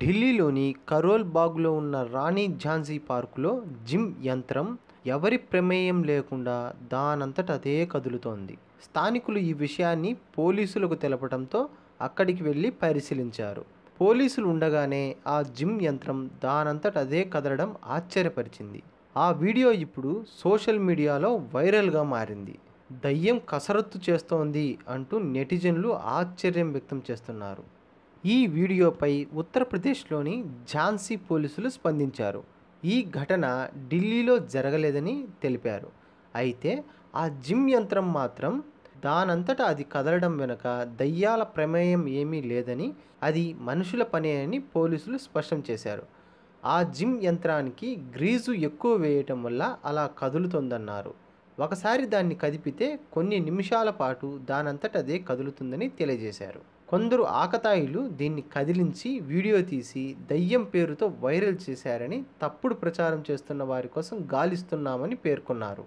ఢిల్లీలోని కరోల్ బాగ్లో ఉన్న రాణి ఝాన్సీ పార్కులో జిమ్ యంత్రం ఎవరి ప్రమేయం లేకుండా దానంతట అదే కదులుతోంది స్థానికులు ఈ విషయాన్ని పోలీసులకు తెలపడంతో అక్కడికి వెళ్ళి పరిశీలించారు పోలీసులు ఉండగానే ఆ జిమ్ యంత్రం దానంతట అదే కదలడం ఆశ్చర్యపరిచింది ఆ వీడియో ఇప్పుడు సోషల్ మీడియాలో వైరల్గా మారింది దయ్యం కసరత్తు చేస్తోంది అంటూ నెటిజన్లు ఆశ్చర్యం వ్యక్తం చేస్తున్నారు ఈ వీడియోపై ఉత్తరప్రదేశ్లోని ఝాన్సీ పోలీసులు స్పందించారు ఈ ఘటన ఢిల్లీలో జరగలేదని తెలిపారు అయితే ఆ జిమ్ యంత్రం మాత్రం దానంతటా అది కదలడం వెనుక దయ్యాల ప్రమేయం ఏమీ లేదని అది మనుషుల పనే అని పోలీసులు స్పష్టం చేశారు ఆ జిమ్ యంత్రానికి గ్రీజు ఎక్కువ వేయటం వల్ల అలా కదులుతుందన్నారు ఒకసారి దాన్ని కదిపితే కొన్ని నిమిషాల పాటు దానంతట అదే కదులుతుందని తెలియజేశారు కొందరు ఆకతాయిలు దీన్ని కదిలించి వీడియో తీసి దయ్యం పేరుతో వైరల్ చేశారని తప్పుడు ప్రచారం చేస్తున్న వారి కోసం గాలిస్తున్నామని పేర్కొన్నారు